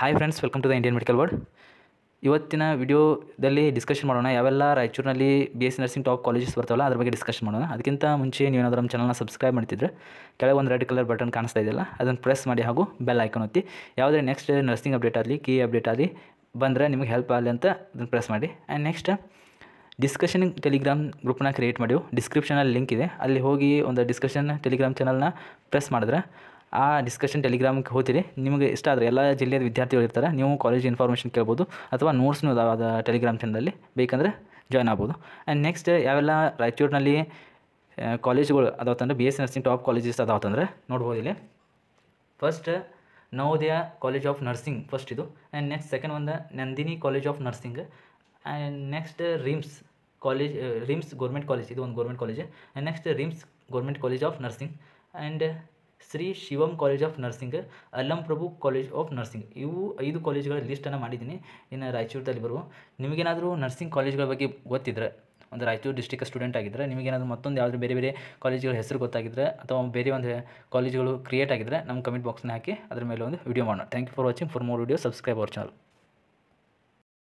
hi friends welcome to the Indian Medical Word ಇವತ್ತಿನ ವಿಡಿಯೋದಲ್ಲಿ discussion ಮಾಡೋಣ ಯಾವೆಲ್ಲ ರಾಯಚೂರಿನಲ್ಲಿ B S C nursing top colleges ಬರ್ತಾವಲ್ಲ ಅದ್ರ ಬಗ್ಗೆ ಡಿಸ್ಕಷನ್ ಮಾಡೋಣ ಅದಕ್ಕಿಂತ ಮುಂಚೆ ನೀವು ಏನಾದರೂ ನಮ್ಮ ಚಾನಲ್ನ ಸಬ್ಸ್ಕ್ರೈಬ್ ಮಾಡ್ತಿದ್ರೆ ಕೆಳಗೆ ಒಂದು ರೆಡ್ ಕಲರ್ ಬಟನ್ ಕಾಣಿಸ್ತಾ ಇದೆಯಲ್ಲ ಅದನ್ನು ಪ್ರೆಸ್ ಮಾಡಿ ಹಾಗೂ ಬೆಲ್ ಐಕಾನ್ ಒತ್ತಿ ಯಾವುದೇ ನೆಕ್ಸ್ಟ್ ನರ್ಸಿಂಗ್ ಅಪ್ಡೇಟ್ ಆಗಲಿ ಕೀ ಅಪ್ಡೇಟ್ ಆಗಲಿ ಬಂದರೆ ನಿಮಗೆ ಹೆಲ್ಪ್ ಆಗಲಿ ಅಂತ ಅದನ್ನು ಪ್ರೆಸ್ ಮಾಡಿ ಆ್ಯಂಡ್ ನೆಕ್ಸ್ಟ್ ಡಿಸ್ಕಷನ್ ಟೆಲಿಗ್ರಾಮ್ ಗ್ರೂಪ್ನ ಕ್ರಿಯೇಟ್ ಮಾಡಿವು ಡಿಸ್ಕ್ರಿಪ್ಷನಲ್ಲಿ ಲಿಂಕ್ ಇದೆ ಅಲ್ಲಿ ಹೋಗಿ ಒಂದು ಡಿಸ್ಕಷನ್ ಟೆಲಿಗ್ರಾಮ್ ಚಾನಲ್ನ ಪ್ರೆಸ್ ಮಾಡಿದ್ರೆ ಆ ಡಿಸ್ಕಷನ್ ಟೆಲಿಗ್ರಾಮ್ಗೆ ಹೋಗ್ತೀರಿ ನಿಮಗೆ ಇಷ್ಟ ಆದರೆ ಎಲ್ಲ ಜಿಲ್ಲೆಯ ವಿದ್ಯಾರ್ಥಿಗಳು ಇರ್ತಾರೆ ನೀವು ಕಾಲೇಜ್ ಇನ್ಫಾರ್ಮೇಷನ್ ಕೇಳ್ಬೋದು ಅಥವಾ ನೋಟ್ಸ್ನೂ ಅದಾವ ಟೆಲಿಗ್ರಾಮ್ ಚಾನಲಲ್ಲಿ ಬೇಕಂದರೆ ಜಾಯ್ನ್ ಆಗ್ಬೋದು ಆ್ಯಂಡ್ ನೆಕ್ಸ್ಟ್ ಯಾವೆಲ್ಲ ರಾಯಚೂರಿನಲ್ಲಿ ಕಾಲೇಜುಗಳು ಅದಾವತ್ತಂದರೆ B S nursing top colleges ಅದಾವತ್ತಂದರೆ ನೋಡ್ಬೋದು ಇಲ್ಲಿ first Navodaya college of nursing first ಇದು ಆ್ಯಂಡ್ ನೆಕ್ಸ್ಟ್ ಸೆಕೆಂಡ್ ಒಂದು Nandini college of nursing and next RIMS college RIMS government college ಇದು ಒಂದು government college and next RIMS government college of nursing and Shri Shivam college of nursing Allama Prabhu college of nursing ಇವು ಐದು ಕಾಲೇಜ್ಗಳ ಲಿಸ್ಟನ್ನು ಮಾಡಿದ್ದೀನಿ ಇನ್ನು ರಾಯಚೂರದಲ್ಲಿ ಬರುವ ನಿಮಗೇನಾದರೂ ನರ್ಸಿಂಗ್ ಕಾಲೇಜ್ಗಳ ಬಗ್ಗೆ ಗೊತ್ತಿದ್ರೆ ಒಂದು ರಾಯಚೂರು ಡಿಸ್ಟಿಕ್ ಸ್ಟೂಡೆಂಟ್ ಆಗಿದ್ದರೆ ನಿಮಗೇನಾದರೂ ಮತ್ತೊಂದು ಯಾವುದೇ ಬೇರೆ ಬೇರೆ ಕಾಲೇಜ್ಗಳ ಹೆಸರು ಗೊತ್ತಾಗಿದ್ದರೆ ಅಥವಾ ಬೇರೆ ಒಂದು ಕಾಲೇಜ್ಗಳು ಕ್ರಿಯೇಟ್ ಆಗಿದ್ದರೆ ನಮ್ಮ ಕಮೆಂಟ್ ಬಾಕ್ಸ್ನ ಹಾಕಿ ಅದ್ರ ಮೇಲೆ ಒಂದು ವೀಡಿಯೋ ಮಾಡೋಣ thank you for watching for more video subscribe our channel